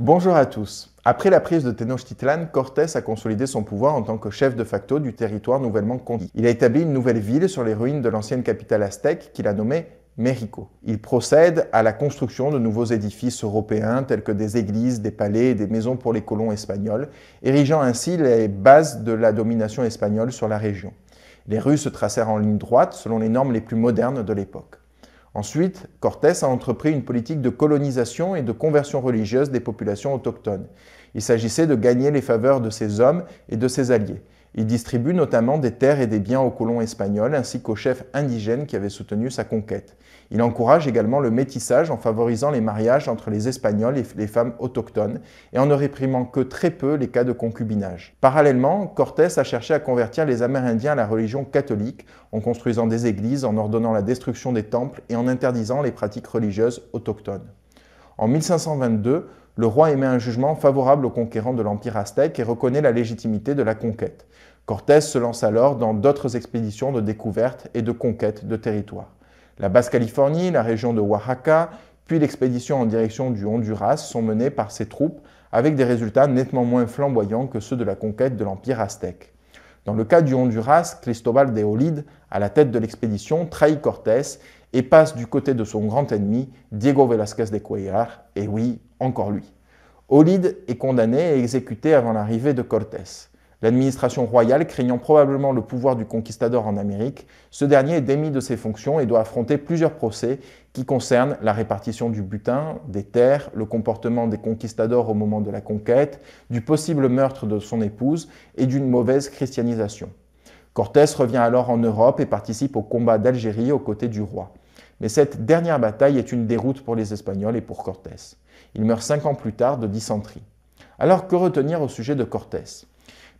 Bonjour à tous. Après la prise de Tenochtitlan, Cortés a consolidé son pouvoir en tant que chef de facto du territoire nouvellement conquis. Il a établi une nouvelle ville sur les ruines de l'ancienne capitale aztèque qu'il a nommée Mérico. Il procède à la construction de nouveaux édifices européens tels que des églises, des palais et des maisons pour les colons espagnols, érigeant ainsi les bases de la domination espagnole sur la région. Les rues se tracèrent en ligne droite selon les normes les plus modernes de l'époque. Ensuite, Cortés a entrepris une politique de colonisation et de conversion religieuse des populations autochtones. Il s'agissait de gagner les faveurs de ses hommes et de ses alliés. Il distribue notamment des terres et des biens aux colons espagnols ainsi qu'aux chefs indigènes qui avaient soutenu sa conquête. Il encourage également le métissage en favorisant les mariages entre les Espagnols et les femmes autochtones et en ne réprimant que très peu les cas de concubinage. Parallèlement, Cortés a cherché à convertir les Amérindiens à la religion catholique en construisant des églises, en ordonnant la destruction des temples et en interdisant les pratiques religieuses autochtones. En 1522, le roi émet un jugement favorable aux conquérants de l'Empire aztèque et reconnaît la légitimité de la conquête. Cortés se lance alors dans d'autres expéditions de découverte et de conquête de territoires. La Basse-Californie, la région de Oaxaca, puis l'expédition en direction du Honduras sont menées par ses troupes avec des résultats nettement moins flamboyants que ceux de la conquête de l'Empire aztèque. Dans le cas du Honduras, Cristobal de Olid, à la tête de l'expédition, trahit Cortés et passe du côté de son grand ennemi, Diego Velázquez de Cuellar, et oui, encore lui. Olide est condamné et exécuté avant l'arrivée de Cortés. L'administration royale, craignant probablement le pouvoir du conquistador en Amérique, ce dernier est démis de ses fonctions et doit affronter plusieurs procès qui concernent la répartition du butin, des terres, le comportement des conquistadors au moment de la conquête, du possible meurtre de son épouse et d'une mauvaise christianisation. Cortés revient alors en Europe et participe au combat d'Algérie aux côtés du roi. Mais cette dernière bataille est une déroute pour les Espagnols et pour Cortés. Il meurt cinq ans plus tard de dysenterie. Alors que retenir au sujet de Cortés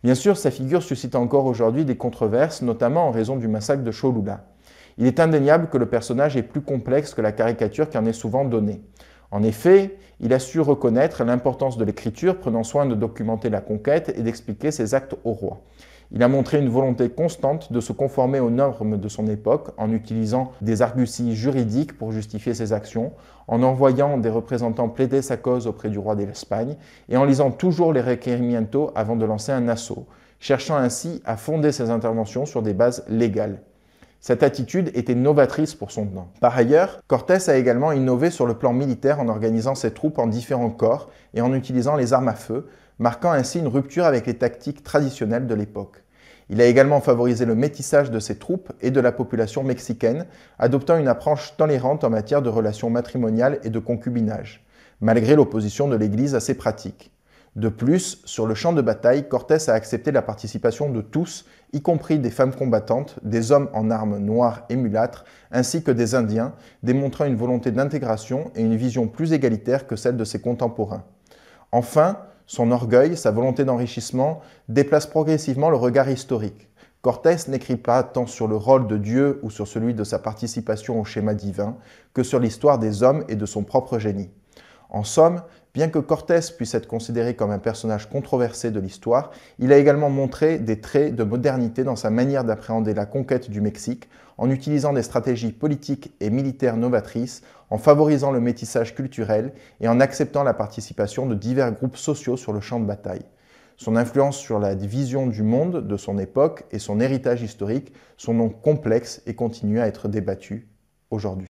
Bien sûr, sa figure suscite encore aujourd'hui des controverses, notamment en raison du massacre de Cholula. Il est indéniable que le personnage est plus complexe que la caricature qui en est souvent donnée. En effet, il a su reconnaître l'importance de l'écriture, prenant soin de documenter la conquête et d'expliquer ses actes au roi. Il a montré une volonté constante de se conformer aux normes de son époque en utilisant des arguties juridiques pour justifier ses actions, en envoyant des représentants plaider sa cause auprès du roi d'Espagne et en lisant toujours les requerimientos avant de lancer un assaut, cherchant ainsi à fonder ses interventions sur des bases légales. Cette attitude était novatrice pour son temps. Par ailleurs, Cortés a également innové sur le plan militaire en organisant ses troupes en différents corps et en utilisant les armes à feu, marquant ainsi une rupture avec les tactiques traditionnelles de l'époque. Il a également favorisé le métissage de ses troupes et de la population mexicaine, adoptant une approche tolérante en matière de relations matrimoniales et de concubinage, malgré l'opposition de l'Église à ces pratiques. De plus, sur le champ de bataille, Cortés a accepté la participation de tous, y compris des femmes combattantes, des hommes en armes noires et mulâtres, ainsi que des Indiens, démontrant une volonté d'intégration et une vision plus égalitaire que celle de ses contemporains. Enfin, son orgueil, sa volonté d'enrichissement, déplace progressivement le regard historique. Cortés n'écrit pas tant sur le rôle de Dieu ou sur celui de sa participation au schéma divin que sur l'histoire des hommes et de son propre génie. En somme, Bien que Cortés puisse être considéré comme un personnage controversé de l'histoire, il a également montré des traits de modernité dans sa manière d'appréhender la conquête du Mexique, en utilisant des stratégies politiques et militaires novatrices, en favorisant le métissage culturel et en acceptant la participation de divers groupes sociaux sur le champ de bataille. Son influence sur la vision du monde de son époque et son héritage historique sont donc complexes et continuent à être débattus aujourd'hui.